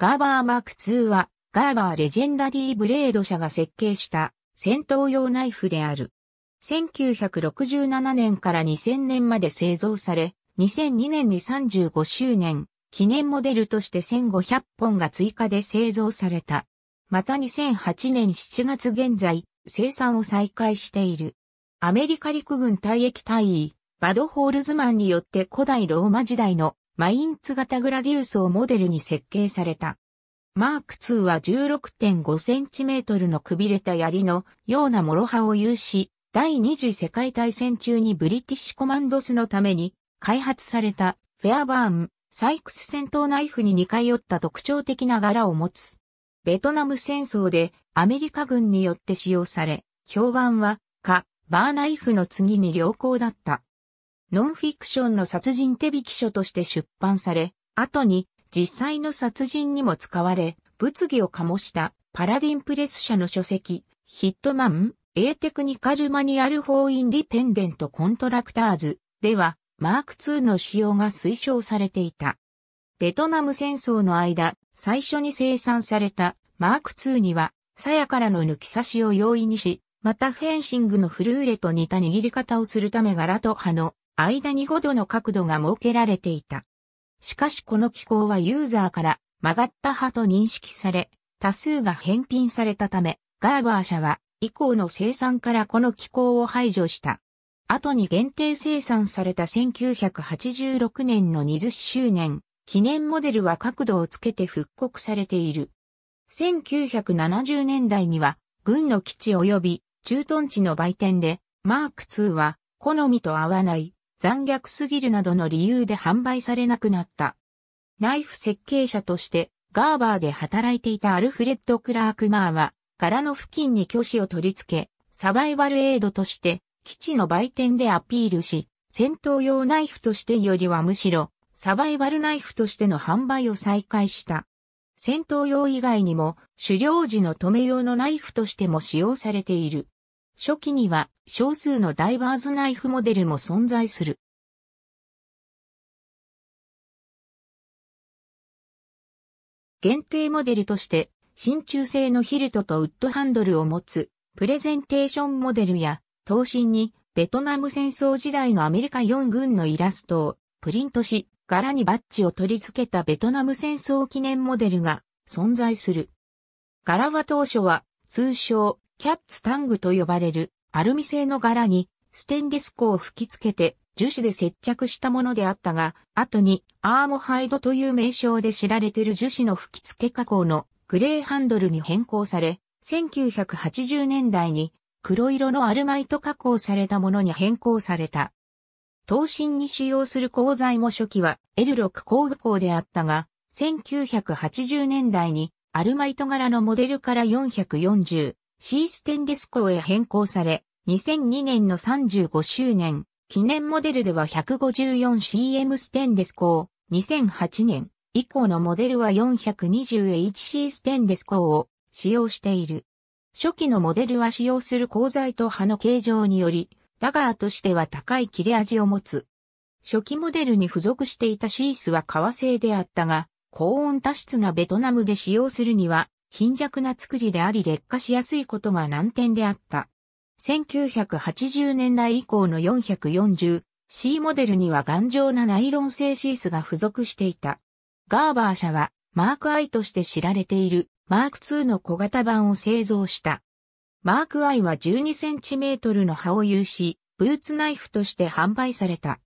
ガーバーマーク2は、ガーバーレジェンダリーブレード社が設計した戦闘用ナイフである。1967年から2000年まで製造され、2002年に35周年、記念モデルとして1500本が追加で製造された。また2008年7月現在、生産を再開している。アメリカ陸軍退役隊員、バド・ホールズマンによって古代ローマ時代のマインツ型グラディウスをモデルに設計された。マーク2は 16.5cm のくびれた槍のような諸刃を有し、第二次世界大戦中にブリティッシュコマンドスのために開発されたフェアバーン、サイクス戦闘ナイフに似通った特徴的な柄を持つ。ベトナム戦争でアメリカ軍によって使用され、評判は、か、バーナイフの次に良好だった。ノンフィクションの殺人手引き書として出版され、後に実際の殺人にも使われ、物議を醸したパラディンプレス社の書籍、ヒットマン、ーテクニカルマニュアル・フォー・インディペンデント・コントラクターズでは、マーク2の使用が推奨されていた。ベトナム戦争の間、最初に生産されたマーク2には、鞘からの抜き差しを容易にし、またフェンシングのフルーレと似た握り方をするため柄と刃の間に5度の角度が設けられていた。しかしこの機構はユーザーから曲がった派と認識され、多数が返品されたため、ガーバー社は以降の生産からこの機構を排除した。後に限定生産された1986年の20周年、記念モデルは角度をつけて復刻されている。1970年代には、軍の基地及び駐屯地の売店で、マーク2は、好みと合わない残虐すぎるなどの理由で販売されなくなった。ナイフ設計者としてガーバーで働いていたアルフレッド・クラーク・マーは柄の付近に挙子を取り付け、サバイバルエイドとして基地の売店でアピールし、戦闘用ナイフとしてよりはむしろサバイバルナイフとしての販売を再開した。戦闘用以外にも狩猟時の止め用のナイフとしても使用されている。初期には少数のダイバーズナイフモデルも存在する。限定モデルとして、真鍮製のヒルトとウッドハンドルを持つ、プレゼンテーションモデルや、刀身に、ベトナム戦争時代のアメリカ4軍のイラストをプリントし、柄にバッジを取り付けたベトナム戦争記念モデルが存在する。柄は当初は通称キャッツタングと呼ばれるアルミ製の柄にステンレス鋼を吹き付けて樹脂で接着したものであったが、後にアーモハイドという名称で知られている樹脂の吹き付け加工のグレーハンドルに変更され、1980年代に黒色のアルマイト加工されたものに変更された。刀身に使用する鋼材も初期は L6 工具工であったが、1980年代にアルマイト柄のモデルから440、シーステンレス鋼へ変更され、2002年の35周年、記念モデルでは 154CM ステンレス鋼、2008年以降のモデルは 420HC ステンレス鋼を使用している。初期のモデルは使用する鋼材と刃の形状により、ダガーとしては高い切れ味を持つ。初期モデルに付属していたシースは革製であったが、高温多湿なベトナムで使用するには貧弱な作りであり劣化しやすいことが難点であった。1980年代以降の 440C モデルには頑丈なナイロン製シースが付属していた。ガーバー社はマーク I として知られているマーク2の小型版を製造した。マーク I は 12cm の刃を有し、ブーツナイフとして販売された。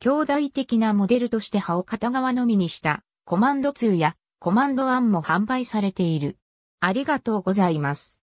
兄弟的なモデルとして刃を片側のみにしたコマンド2やコマンド1も販売されている。ありがとうございます。